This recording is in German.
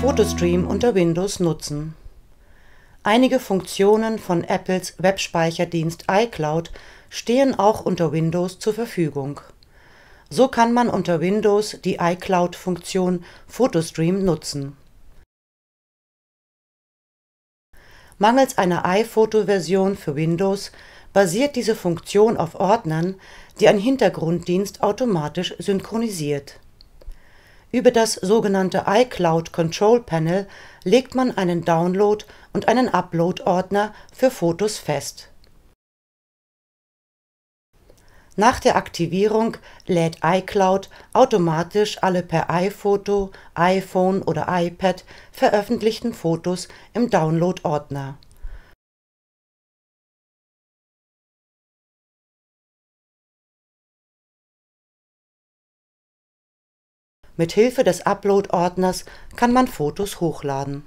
Photostream unter Windows nutzen. Einige Funktionen von Apples Webspeicherdienst iCloud stehen auch unter Windows zur Verfügung. So kann man unter Windows die iCloud-Funktion Photostream nutzen. Mangels einer iPhoto-Version für Windows basiert diese Funktion auf Ordnern, die ein Hintergrunddienst automatisch synchronisiert über das sogenannte iCloud Control Panel legt man einen Download und einen Upload-Ordner für Fotos fest. Nach der Aktivierung lädt iCloud automatisch alle per iPhoto, iPhone oder iPad veröffentlichten Fotos im Download-Ordner Mit Hilfe des Upload-Ordners kann man Fotos hochladen